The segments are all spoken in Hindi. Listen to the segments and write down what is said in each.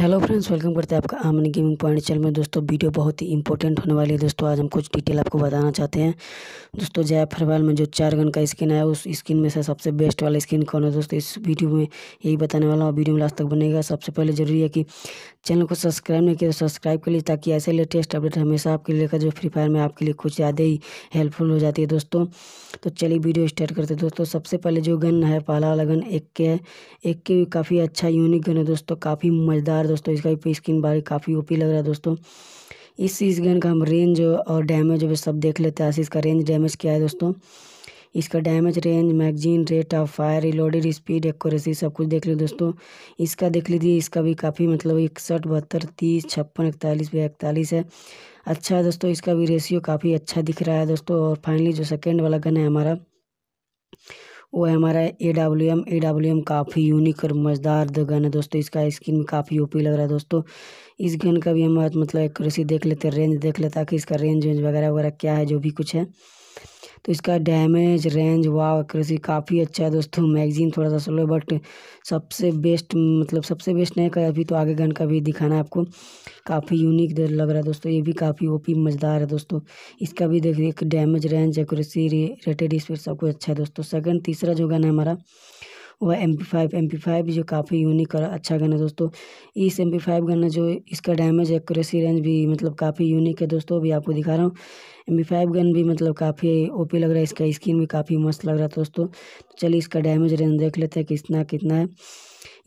हेलो फ्रेंड्स वेलकम करते हैं आपका आमन गेमिंग पॉइंट चैनल में दोस्तों वीडियो बहुत ही इंपॉर्टेंट होने वाली है दोस्तों आज हम कुछ डिटेल आपको बताना चाहते हैं दोस्तों फरवाल में जो चार गन का स्किन आया उस स्किन में से सबसे बेस्ट वाला स्किन कौन है दोस्तों इस वीडियो में यही बताने वाला हूँ वीडियो में लास्ट तक बनेगा सबसे पहले जरूरी है कि चैनल को सब्सक्राइब नहीं किया तो सब्सक्राइब कर लीजिए ताकि ऐसे लेटेस्ट अपडेट हमेशा आपके लिए जो फ्री फायर में आपके लिए कुछ ज़्यादा ही हेल्पफुल हो जाती है दोस्तों तो चलिए वीडियो स्टार्ट करते हैं दोस्तों सबसे पहले जो गन है पहला वाला गन एक के है एक के काफ़ी अच्छा यूनिक गन है दोस्तों काफ़ी मज़ेदार दोस्तों इसका स्किन बारी काफ़ी ओपी लग रहा है दोस्तों इस इस गन का हम रेंज और डैमेज भी सब देख लेते हैं इसका रेंज डैमेज क्या है दोस्तों इसका damage range magazine rate of fire reloaded speed accuracy सब कुछ देख लीजिए दोस्तों इसका देख लीजिए इसका भी काफ़ी मतलब इकसठ बहत्तर तीस छप्पन इकतालीस इकतालीस है अच्छा है दोस्तों इसका भी रेशियो काफ़ी अच्छा दिख रहा है दोस्तों और फाइनली जो सेकेंड वाला गन है हमारा वो है हमारा A W M A W M काफ़ी यूनिक और मज़ेदार गन है दोस्तों इसका स्किन काफ़ी ओपी लग रहा है दोस्तों इस गन का भी हम मतलब एक्यूरेसी देख लेते हैं रेंज देख लेते हैं कि इसका रेंज वेंज वगैरह वगैरह क्या है जो भी कुछ है तो इसका डैमेज रेंज वाव एक्यूरेसी काफ़ी अच्छा है दोस्तों मैगजीन थोड़ा सा स्लो बट सबसे बेस्ट मतलब सबसे बेस्ट नहीं कर अभी तो आगे गन का भी दिखाना है आपको काफ़ी यूनिक लग रहा है दोस्तों ये भी काफ़ी ओपी मज़ेदार है दोस्तों इसका भी देख एक damage range accuracy rated speed सब कुछ अच्छा है दोस्तों सेकंड तीसरा जो गन है हमारा वह M P five M P five जो काफ़ी यूनिक और अच्छा गन है दोस्तों इस एम पी फाइव गन जो इसका डैमेज एक्यूरेसी रेंज भी मतलब काफ़ी यूनिक है दोस्तों अभी आपको दिखा रहा हूँ एम बी फाइव गन भी मतलब काफ़ी ओ पी लग रहा है इसका स्किन भी काफ़ी मस्त लग रहा है दोस्तों चलिए इसका डैमेज रेंज देख लेते हैं कितना कितना है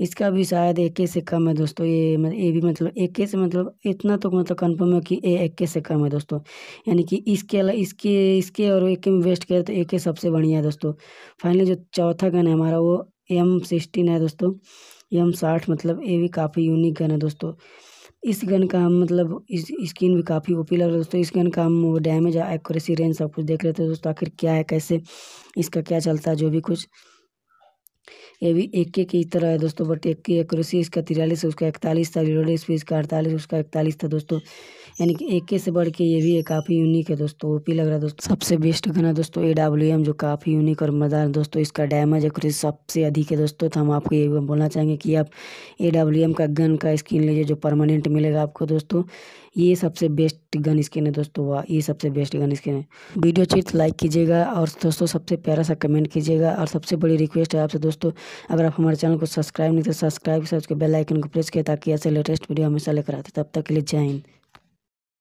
इसका भी शायद एक से कम है दोस्तों ये ये भी मतलब एक से मतलब इतना तो मतलब कंफर्म है कि ये एक से कम है दोस्तों यानी कि इसके अलावा इसके इसके और एक में वेस्ट करें तो एक सबसे बढ़िया है दोस्तों फाइनली जो चौथा गन है हमारा वो एम सिक्सटीन है दोस्तों एम साठ मतलब ये भी काफ़ी यूनिक गन है दोस्तों इस गन का हम मतलब इस स्किन भी काफ़ी ओ पी लग रहा है दोस्तों इस गन का हम डैमेज एक्यूरेसी रेंज सब कुछ देख रहे थे दोस्तों आखिर क्या है कैसे इसका क्या चलता है जो भी कुछ ये भी एक एक की तरह है दोस्तों बट की एक्यूरेसी इसका तिरालीस उसका इकतालीस था रिलोडेड स्पीड इसका अड़तालीस उसका इकतालीस था दोस्तों यानी कि के से बढ़ के ये भी एक काफ़ी यूनिक है दोस्तों ओपी लग रहा है दोस्तों सबसे बेस्ट गन है दोस्तों ए डब्ल्यू एम जो काफ़ी यूनिक और मज़ेदार दोस्तों इसका डैमेज एक्यूरेसी सबसे अधिक है दोस्तों तो हम आपको ये बोलना चाहेंगे कि आप ए डब्ल्यू एम का गन का स्किन लीजिए जो परमानेंट मिलेगा आपको दोस्तों ये सबसे बेस्ट गन स्किन है दोस्तों वाह ये सबसे बेस्ट गन स्किन है वीडियो अच्छी तो लाइक कीजिएगा और दोस्तों सबसे प्यारा सा कमेंट कीजिएगा और सबसे बड़ी रिक्वेस्ट है आपसे दोस्तों अगर आप हमारे चैनल को सब्सक्राइब नहीं तो सब्सक्राइब कर उसके उसके बेलाइकन को प्रेस किया ताकि ऐसे लेटेस्ट वीडियो हमेशा लेकर आते तब तक के लिए जय हिंद